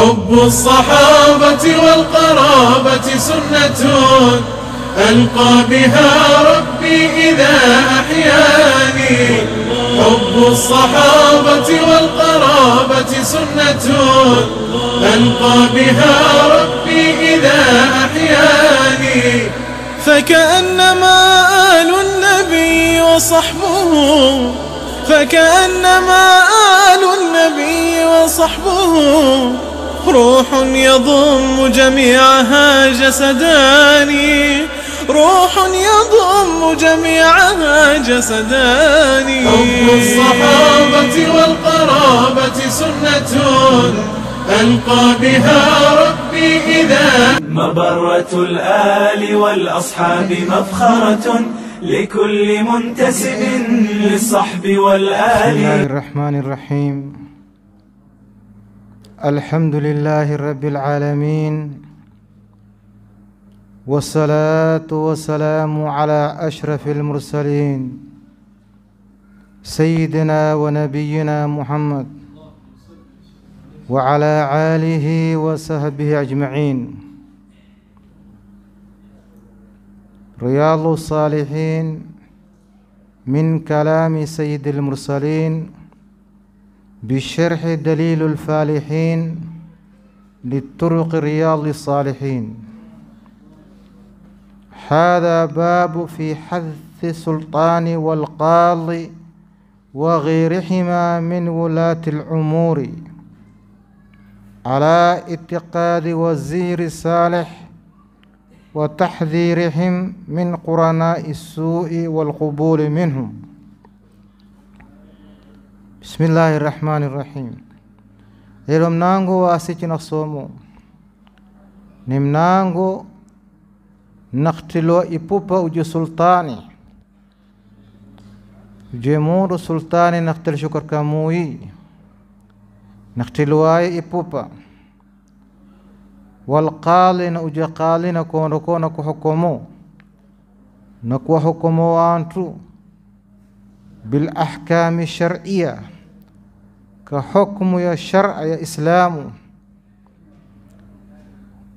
حب الصحابة والقرابة سنة ألقى بها ربي إذا أحياني حب الصحابة والقرابة سنة ألقى بها ربي إذا أحياني فكأنما آل النبي وصحبه فكأنما آل النبي وصحبه روح يضم جميعها جسداني روح يضم جميعها جسداني حب الصحابة والقرابة سنة ألقى بها ربي إذا مبرة الآل والأصحاب مفخرة لكل منتسب للصحب والآل بسم الله الرحمن الرحيم الحمد لله رب العالمين والصلاة والسلام على أشرف المرسلين سيدنا ونبينا محمد وعلى آله وصحبه أجمعين رياض الصالحين من كلام سيد المرسلين بشرح دليل الفالحين للطرق رياض الصالحين هذا باب في حث السلطان والقاضي وغيرهما من ولاة العمور على اتقاد وزير صالح وتحذيرهم من قرناء السوء والقبول منهم بسم الله الرحمن الرحيم إلو منانغو واسيكنا صومو نمنانغو نقتلو إبوبا وجو سلطاني جمور سلطاني نقتل شكر كموي نقتلو آي إبوبا والقالين وجو قالين كون ركو نكو حكمو نكو حكمو آنتو بالأحكام الشرعية كحكم يا شرع يا إسلام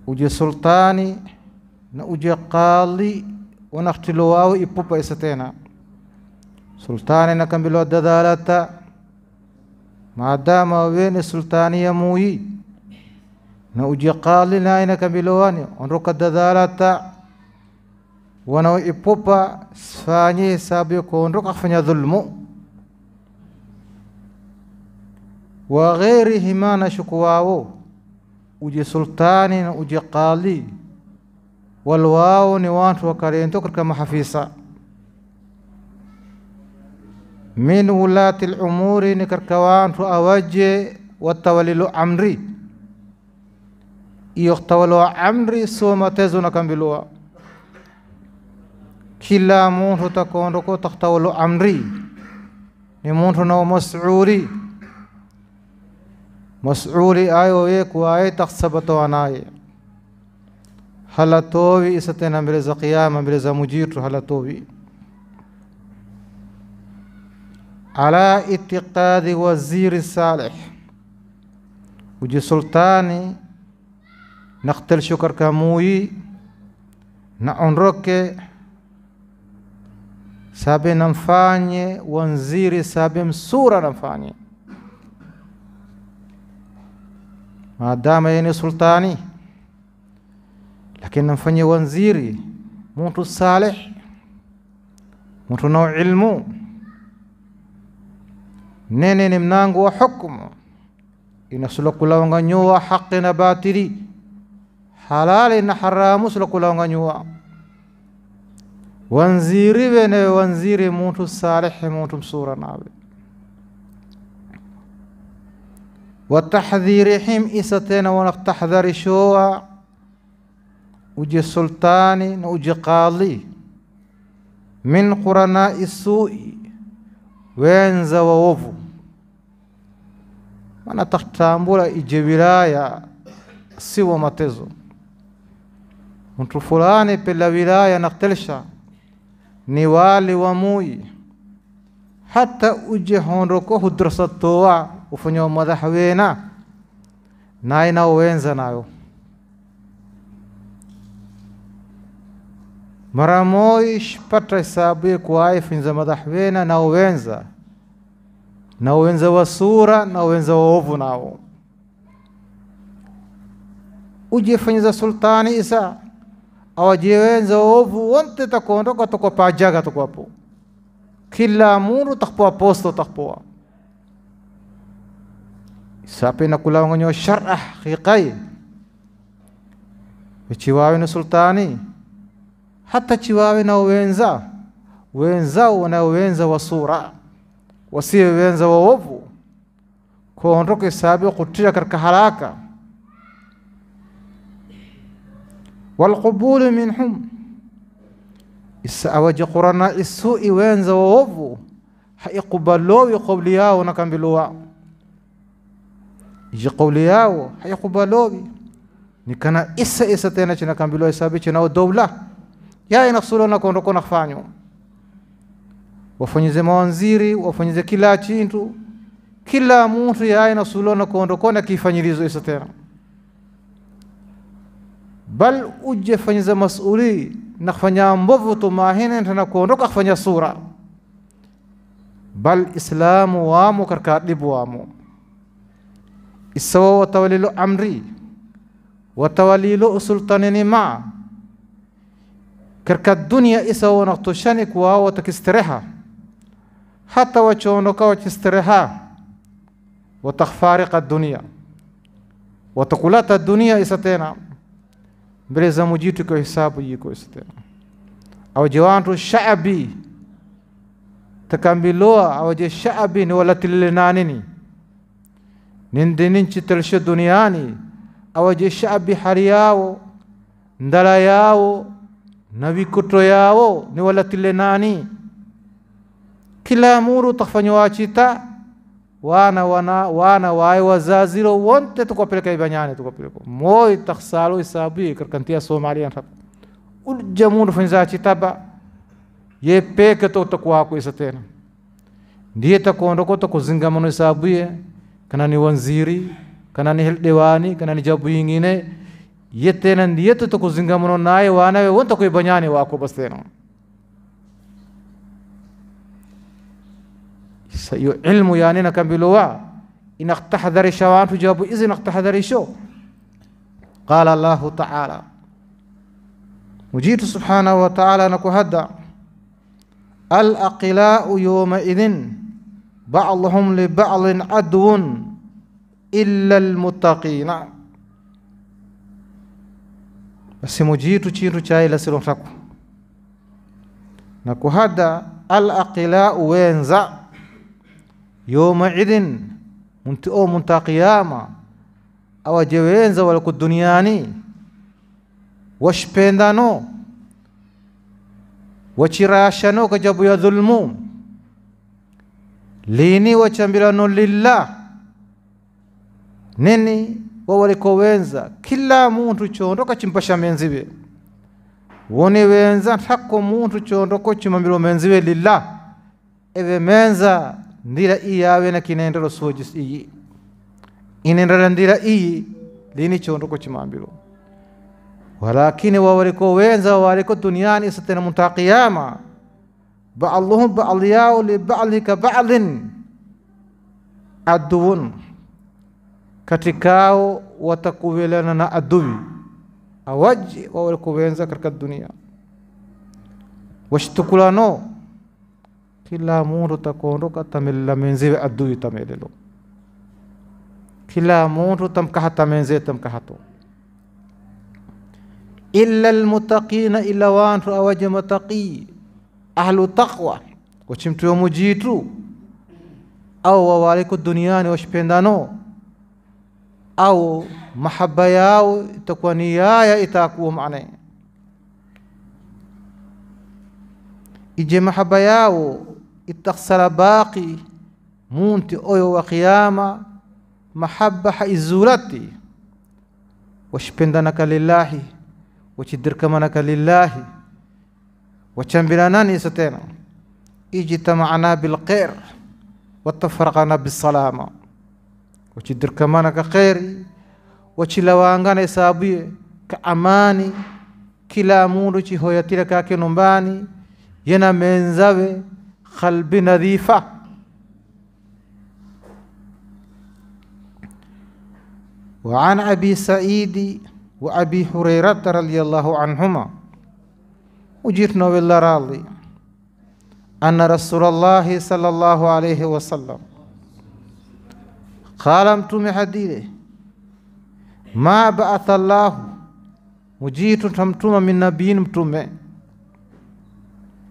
وجي سلطاني نوجي قالي ونختلواو إبوبا إستينا سلطاني نكملو الدلالة ما دام وين سلطاني يموي نوجي قالي ناينا كملواني ونرك الدلالة ونو إبوبا سفاني سابيكو ونرك أخفني ظلمو وغيرهما نشكواو وجي سلطان وجي قالي والواو نوان وكارين تكر كما حفيصة من ولاة الأمور نكركوان أوجه والتولي أمري يختولوا أمري سوما تزونا كم بلوا كلا مون تكون ركو تختولوا أمري نمون نو مسعوري مسعوري آيو يك واي تخصبتو آناي هلا توبي ستين هم برزا قيام هم برزا مجير هلا على اتقاد وزير الصالح وجي سلطاني نقتل شكر كموي نعن روكي سابي نمفاني وانزيري سابي مسورة نمفاني ما دام يعني سلطاني لكن نفني وزيري موت الصالح موت نوع علمه نيني نمنانغو وحكمه إن سلوك لونغا نيوا حقنا باتري حلال إن حرام سلوك لونغا نيوا وانزيري بني وانزيري موت الصالح موت بصورة نابي وتحذيرهم إستنا ونتحذر شوى وجي سلطاني نوجي قالي من قرناء السوء وين زووفو wana tatambula ije wilaya siwo matezo mtu fulani pela wilaya naktelisha ni wali wa muyi hata uje hondroko hudrasatowa ufunyo madhaha wena naye nao wenza nayo mara moish pata hesabu ye kuwaye funyiza mwadhaha wena nao wenza nao wenza wa sura nao wenza waovu nao ujifunyiza sultani isa awajiwenza waovu wonte takondoka tokopajaga tokopo kila muru takpoa posto takpoa sapi na kulawanganyo syar'ah khiqai chiwawe na sultani hata chiwawe na wenza wenza wana wenza wa sura wasiwe wenza waovu kuondoka isaabio kutia katika wal walqubulu minhum isa awaje qurana isu'i wenza waovu haikubalowi qabli yao na kambiluwa je kauli yao hayakubalowi nikana isa isa tena chinakambiliwa hesabu chinao doula yaye na kondoko kufanyo wafanyize mawanziri wafanyize kila chintu kila muntu yaye kondoko na kifanyirizo isa tena bal uje fanyize masuli na kufanya mbovu tumahine tena kuondoka kufanya sura bal islamu wamo katika adibu wamo السوا وتولي له أمري وتولي له سلطانني مع كرك الدنيا إسوا نقطشانك وهو تكسترها حتى وشونك وتسترها وتخفارق الدنيا وتقولات الدنيا إستنا بريزا مجيتك حساب يكو إستنا أو جوان الشعبي تكملوها أو جي الشعبي ولا تلنانني nindi ninchi nchitelshe duniani awaje shaabi hari yawo ndala yawo na vikuto yawo ni walatile nani kila muru tafanywa wachita wana wana wana wae wazaziro wonte tukapeleka ibanyane tukapeleka moy taksalo isabi karkantia somalia tap ul jamun fanza chitaba ye peke to takwa ko isatena ndiye takondo ko takuzingamano isabuye kanani wanziri kanani hildiwani kanani jabu yingine yetenan yetu tuku zingamuno naye wanawe wonta kuy banyani wa basteno sayu ilmu yanina kambiluwa in aktahdari shawantu jabu izin aktahdari sho قال الله تعالى وجيت سبحانه وتعالى نكو هدا الأقلاء يومئذ ba'lhum li ba'lin adwun illal muttaqina basi mujitu chindu cha ila silo taku na kuhada al aqila wenza yawma idin munti o munta qiyama awaje wenza wala duniani washpendano wachirashano kajabu ya dhulmu lini wachambirano lilla nini wawaliko wenza kila muntu chondoka chimpasha menziwe woni wenza nthako muntu chondoko chimambiro menziwe lilla eve menza ndira iyawe na kinendero sojisi iyi inendera ndira iyi lini chondoko chimambiro walakini wawaliko wenza wawaliko duniani isatena muntu akiyama بعضهم بأولياء لبعض كبعض aduun katika yao watakuvelana na adui awaje wawe kuvenza katika dunia washtukulano kila muntu takondoka tamelela menziwe adui tamelelo kila muntu tamkahata menze tamkahato illa almuttaqina illa wantu awaje mataqii ahlu taqwa wachimtu wa mujitu au wawaliko duniani washipendano au mahaba yao itakuwa ni yaya itakuwa maana ije mahaba yao itakhsara baqi munti oyo wa qiyama mahaba haizulati washipendanaka lillahi wachidirkamanaka lillahi بلانان إستينا اجتمعنا بالخير وتفرقنا بالسلامة وشي كمانا كخيري وشلوانغانا يسابي كأماني kila mundu chihoyatira kake نمباني ينا menzawe khalbi nadhifa وعن أبي سعيد وأبي هريرة رضي الله عنهما وجيتنا بالله راضي أن رسول الله صلى الله عليه وسلم قال أمتم حديده ما بعث الله مجيت تمتم من نبي متم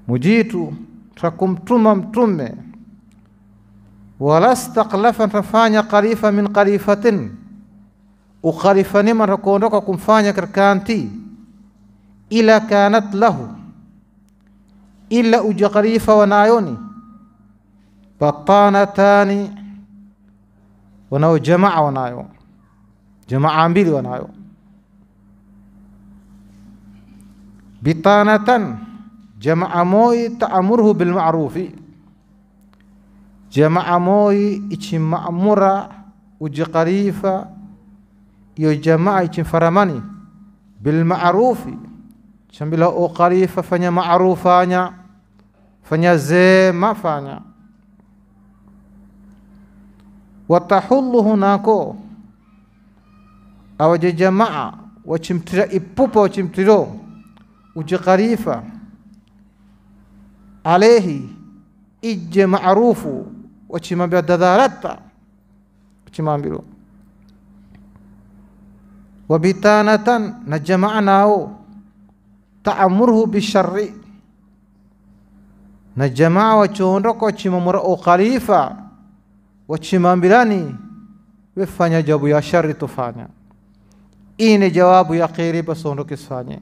مجيت تكمتم متم ولست قلفا تفاني قريفا من قريفة وقريفا من ركونك كمفاني كركانتي إلا كانت له ila ujaqariifa wanayoni batanatani wanao jamaa wanayo jamaa mbili wanayo bitanatan jamaa moyi taamurhu bilmacrufi jamaa moyi ichimamura ujiqariifa iyo jamaa ichifaramani bilmacrufi chambila uqariifa fanya macrufanya فنيزيما فانيا وتحل هناكو أو جماعة وشمترا إبوبا وشمترو قريفة عليه إج معروف وشما بددارتا وشما بلو وبتانة نجمعناه تأمره بالشر na jamaa wachoondoka wachimamura ukhalifa wachimambilani wefanya jawabu ya shari tufanya ine jawabu ya kheri basondoke sfanye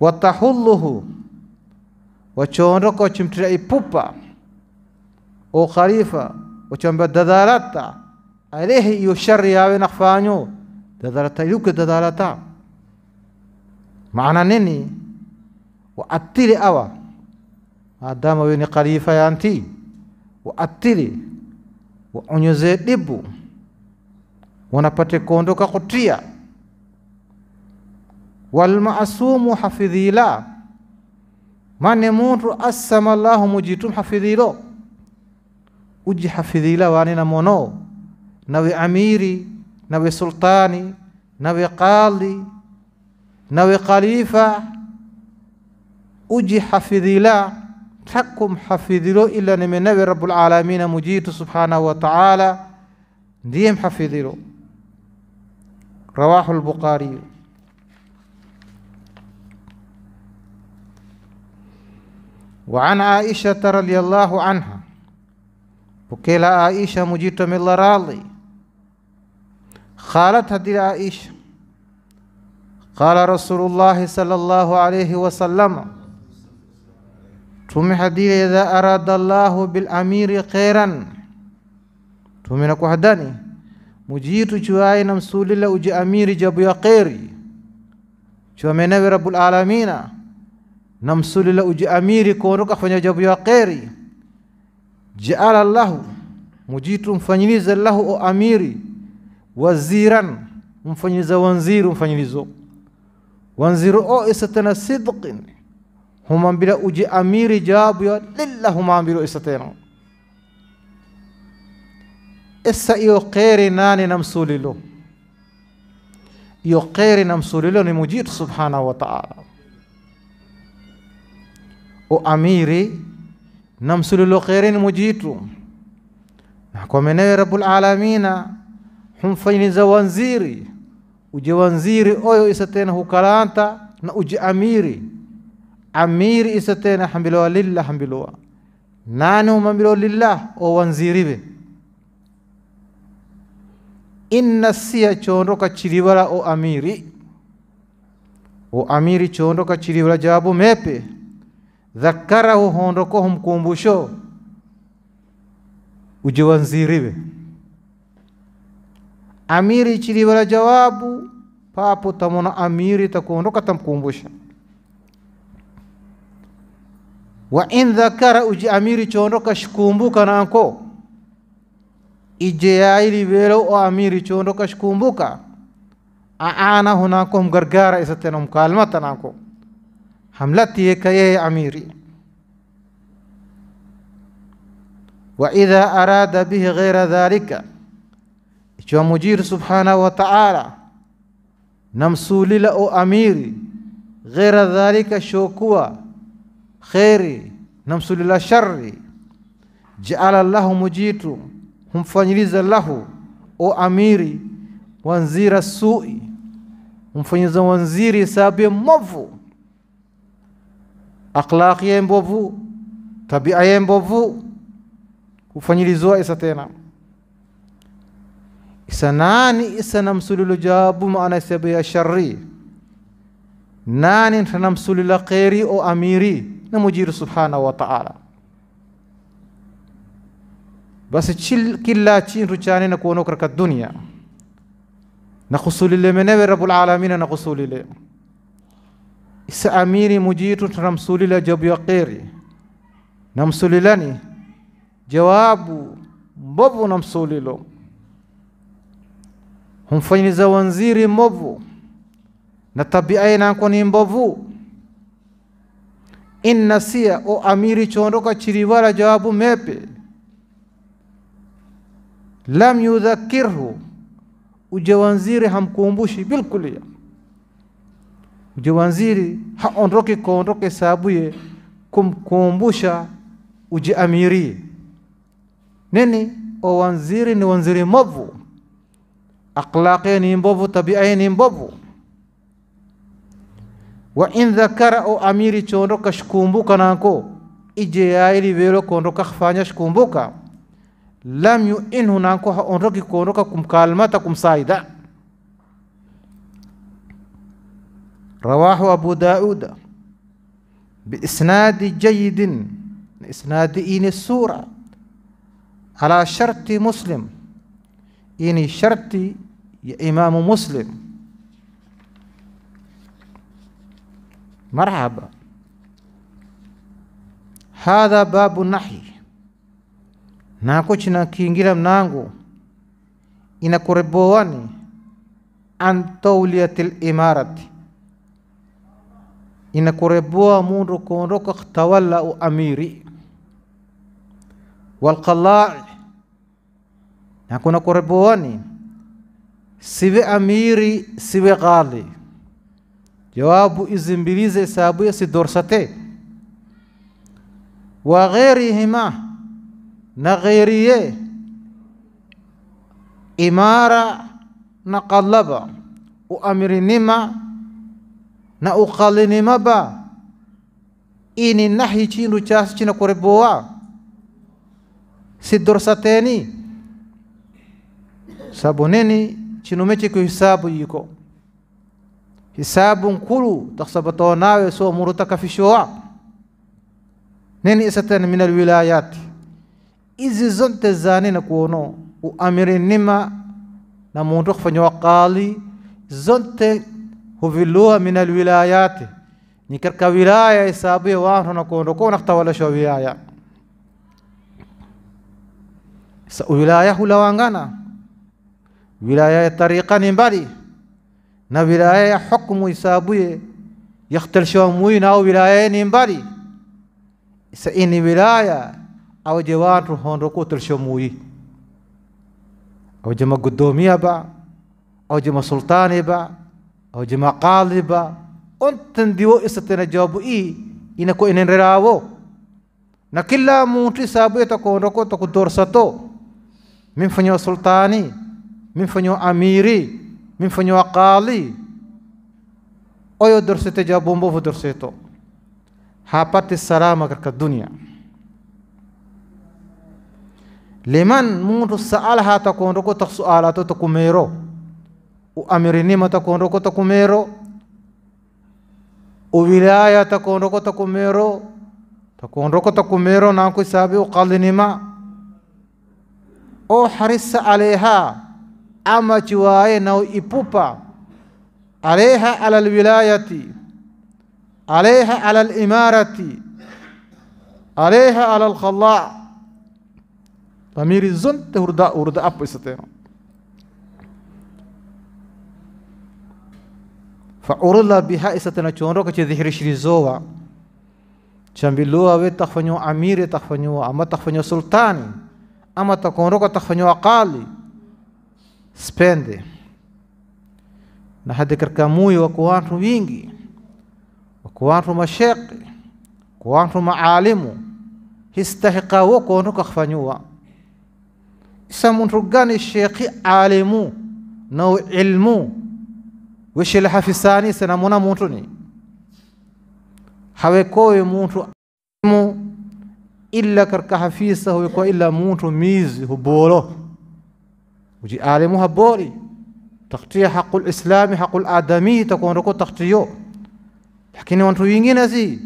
watahulluhu wachondoka wachimtira ipupa ukhalifa wachambia dadalata alehi iyo shari yawe nakfanyo dadalata iluke dadalata maana nini وأتري أوا هذا ما يني قريفة يانتي وأتري وأنيزي دبو wanapate kuondoka kutia walmaasumu hafidhila mane muntu asama llahu mujitum hafidhilo uji hafidhila wane na mono nawe amiri nawe sultani nawe qadhi nawe khalifa أجي حفظي لا تحكم حفظي له إلا من نبي رب العالمين مجيد سبحانه وتعالى ديم حفظي له رواح البقاري وعن عائشة رضي الله عنها وكيل عائشة مجيد من الله رالي خالت هذه عائشة قال رسول الله صلى الله عليه وسلم tume hadile idha arada Allahu bil amiri khairan tume na kuhadani mujitu chuai na msulila uji amiri jabu ya khairi chuamenewe rabbul alamina na msulila uji amiri kuondoka fanya jabu ya khairi jaala Allahu mujitu mfanyilize Allahu o amiri waziran mfanyiliza wanziru mfanyilizo wanziru o isatana sidqin humambira uji amiri jawabu yo lilla humambiro isateno essa iyo qeeri nani namsulilo iyo na namsulilo ni mujitu subhanahu wa ta'ala o amiri namsulilo qeeri ni mujitu na kwa menewe rabbul alamina humfanyiza wanziri uje wanziri oyo isatena hukalanta na uji amiri amir isatena hambilowa lillah hambilowa nane umambilo lillah o wanziribe inna siya condo ka o amiri o amiri chondoka ka jawabu mepe dhakkarahu hondo mkumbusho humkumbusho uje wanziribe amiri chiriwala jawabu papo tamona amiri takuondoka tamkumbusha wa in dhakara amiri chondo kashikumbuka nanko ijeyaili velo o amiri chondo kashikumbuka aanahu nanko mgargara isaten omkalmata nanko hamlatiye kayeye amiri وإذا أراد به غير ذلك إجوا مجير سبحانه وتعالى نمسولي لأو أميري غير ذلك شوكوا kheri na msudi la shari. Jaala lahu mujitu, humfanyiliza lahu o amiri, wanzira sui, humfanyiliza wanziri sababu ya mbovu, akhlaqi ya mbovu, tabia ya mbovu, hufanyilizwa isa tena isa nani isa na msulilo jawabu maana sababu ya shari nani tana msulila kheri o amiri na mujiru subhanahu wa ta'ala basi kila chintu chane na kuonoka katika dunia na kusulile menewe rabbul alamin na kusulile isa amiri mujitu tunamsulila jawabu ya kheri namsulilani jawabu mbovu na msulilo humfanyiza wanziri mbovu na tabia inako ni mbovu in nasia o amiri chondoka chiliwala jawabu mepe lam yudhakirhu ujewanziri hamkumbushi bilkulia ujawanziri haondoki sabu sabuye kumkumbusha ujiamirie nini o wanziri ni wanziri mbovu akhlaqi ni mbovu tabiai ni mbovu وإن ذكر أو أميري تشونرو كشكومبوكا نانكو آيلي بيرو كونرو كخفانيا شكومبوكا لم يؤنه نانكو هأونرو كونرو كم كالماتا كم سايدا رواه أبو داود بإسناد جيد إسناد إين السورة على شرط مسلم إين شرط إمام مسلم marhaba. Hadha babu nahi, nako chinakiingira mnangu inakurebowani an tawliyatil imarati, inakureboa mundu kuondoka tawalla uamiri walqalai, nako nakureboani siwe amiri siwe ghali جواب إزنبليز إسابوية سدورستي وغيرهما نغيرية إمارة نقلبة وأمرنما نأقلنما با إني نحي تشينو تشاس تشينا قربوا سدورستيني سابونيني تشينو ميتشي كيسابو يكو hisabu nkulu takusabatoa nawe so murutakafishoa nini isatan min alwilayati izi zonte zani na kuono uamiri nima na muntu kufanywa qali zonte huvilua min alwilayati ni katika wilaya isabie wanu na kuondo kuna kutawala sho wilaya sa wilaya hulawangana wilaya ya tariqa ni mbali نا ولاية حكم يسابوي يختل شوموي نا ولاية نيمباري سإني ولاية أو جوان رهون ركو تلشوموي أو جما قدومية با أو جما سلطاني با أو جما قالي با أنتن ديو إستنا جوابو إي إنكو إنن راوو نكلا موتي سابوي تكون ركو تكو دور ستو من فنيو سلطاني من فنيو أميري mimfanyiwa qali oyo dorsete jawabu mbovu dorseto hapati salama katika dunia liman muntu saalaha takondoko taksualato takumero uamirinima takondoko takumero uwilaya takondoko takumero takondoko takumero nanku isabi uqalinima o harisa alaiha أما تواي نو إبوبا عليها على الولاية عليها على الإمارة عليها على الخلاع ضمير الزن تهرد أرد أب استينا فأورلا بها استينا چونرو چه ذهر شريزوا چمبلوا وي تخفنيو أمير تخفنيو أما تخفنيو سلطان أما تكونرو تخفنيو أقالي spende na hadi katika muyo wako watu wingi, wako watu mashekhi, wako watu maalimu histahiqa wokontu kakhfanyuwa isa muntu gani shekhi alimu na ilmu weshele hafisani senamona muntu ni hawekowe muntu ilmu illa karka hafisa huwekowa illa muntu mizi hubolo وجي آلمو هبوري تقطيع حق الإسلام حق الآدمي تكون ركو تقطيعو لكن وانتو ينجي نسي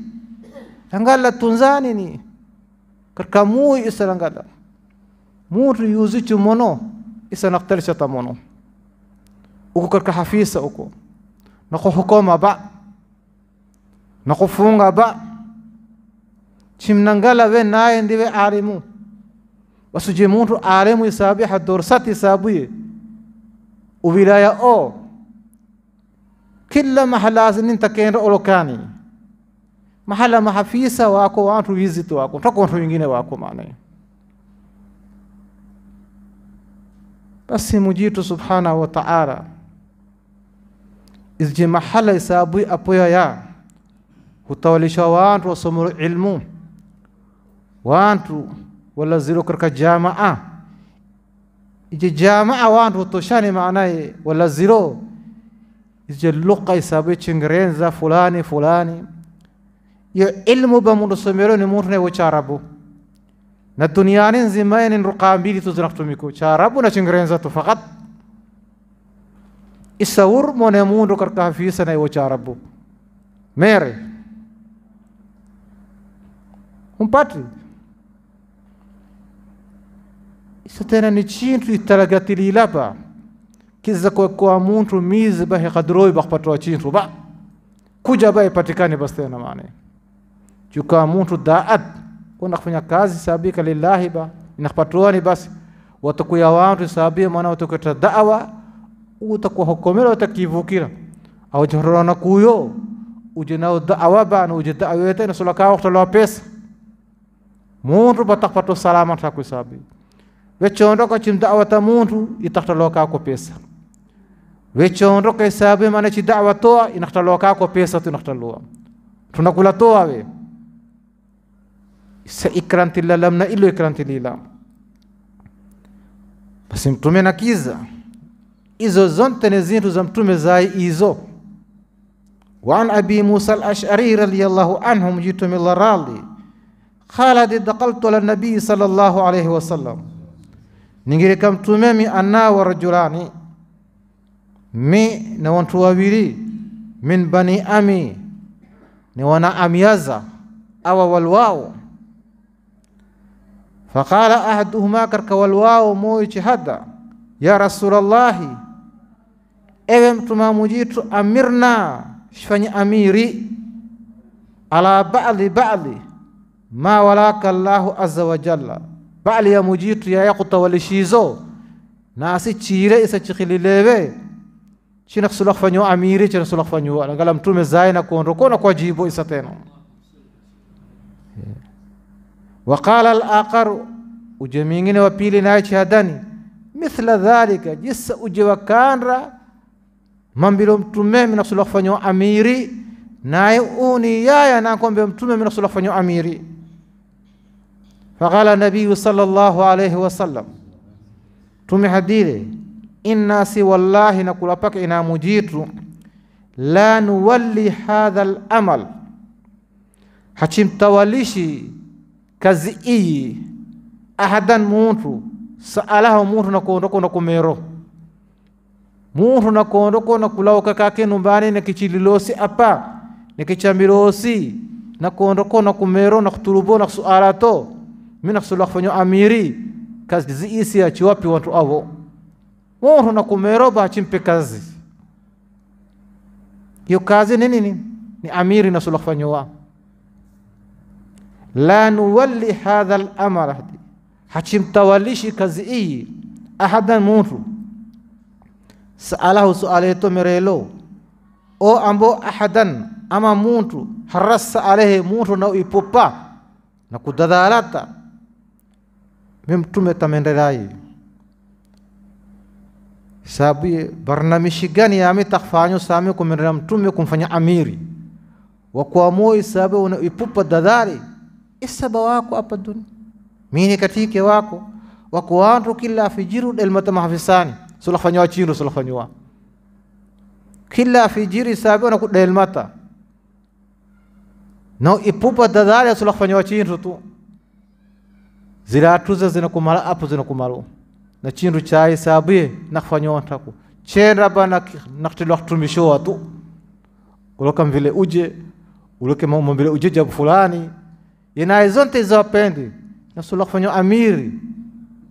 لنقال لتنزاني ني كركمو إسا لنقال موتو يوزي تمونو إسا نقتل شتا مونو uko katika hafisa huko na kuhukoma ba na kufunga ba chimnangala we naye ndiwe alimu wasuje muntu alemu isabuye hadorsati isabuye uwilaya o kila mahala nintakenda olokani mahala mahafisa wako watu wizito wako ntako watu wengine wako maana basi mujitu subhanahu wa ta'ala izje mahala isabuye apoya ya hutawalisha wantu wasomero ilmu wantu ولا زيرو كركا جامعة إذا جامعة وان وتوشاني معناه ولا زيرو إذا لقى إسابي تشنغرين ذا فلاني فلاني يو علم بمنصميرو نمورنا وشاربو ندنيا نزمين رقامي دي تزنقتو ميكو شاربو نشنغرين ذا فقط إساور منمون ركر كافيسنا وشاربو ميري هم باتري satena ni chintu italagatili ba kiza kwa, kwa muntu mizi bahe kadroi bakupatwa chintu ba kuja ba ipatikane basitena maana chuka muntu daat kuna kufanya kazi sabika lillahi ba inakupatwani basi watakuya wantu sabia maana watakata dawa utakuhokomera utakivukira awajorona kuyo uje nao dawa bana uje daawa yote na sulaka wakati pesa muntu batakpatwa salama takusabi weccoondo ko cim da'wata muundu ittartalookaa ko peesa weccoondo ko e saabe mana ci da'wa towa inartalookaa ko peesa tu inartaluwa tuna kula towa we isa ikrantilla lamna illo ikrantililam basi mtume na kiza izo zonte ni zintu za mtume zai izo وعن أبي موسى الأشعري رضي الله عنه مجيت من الله رالي قال دخلت للنبي صلى الله عليه وسلم ningire kamtume mi anna wa rajulani mi na wantu wawili min bani ami ni wana amyaza awa walwao فقال أحدهما كرك والواو مويش هدا يا رسول الله أبم تما مجيت أمرنا شفني أميري على بعض بعض ما ولاك الله عز وجل bali ya mujiitu yaya shizo naasi chire isa chinak sulak fanyo amiri cina sulakfanyo alangala mtume zaina kondo kona kwa jibo isa tena wa qala akaru uje mingine wa pili ichi hadani mithla dhalika jisa uje wakanra mambilo mtume minakusulakfanyo amiri naye uni yaya nakombe mtume minakusulakfanyo amiri فقال النبي صلى الله عليه وسلم tumehadiri inna si wallahi na kula paka ina mujitu la nuwalli hadha al-amal hachimtawalishi kazi iyi ahadan muntu saalaho muntu nakondoko na kumero muntu nakondoko na kulaoka kake numbani na kichililosi apa nikichamirosi nakondoko na kumero na kuturubo na sualato minakusulwa kufanya amiri kazi ziisi chiwapi watu avo na nakumeroba chimpe kazi iyo kazi ni nini ni amiri nasulwa wa la nuwalli hadha lamara hachimtawalishi kazi hii ahadan munthu saalahu sualeto merelo o ambo ahadan ama munthu harassa alehe munthu na uipopa na kudadalata Mtume tamenderai sababu barnamishi gani yami takfanyo sami kumendera mtume kumfanya amiri wa kuamoi sababu unaipupa dadari isaba wako apa dunia mini katike wako wakuwandu kila fijiru elmata mahafisani sulafanywa chiru sulafanywa kila fijiri sababu unakudelmata na ipupa dadari sulafanywa chiru tu zilatuza zinakumala apo zinakumalo na chindu cha hisabu ye wataku chenda bana nakutelwa kutumisho watu uloka mvile uje uloke mambo mbele uje jabu fulani yena zonte za pendi na nasula kufanya amiri na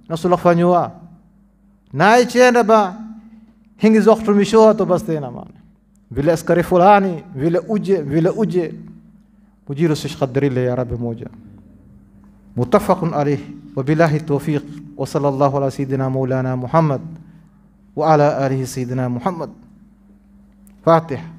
nasula kufanywa na chenda ba hingi zo kutumisho watu basi tena maana vile askari fulani vile uje vile uje ujiru le ya rabbi moja متفق عليه وبالله التوفيق وصلى الله على سيدنا مولانا محمد وعلى آله سيدنا محمد فاتح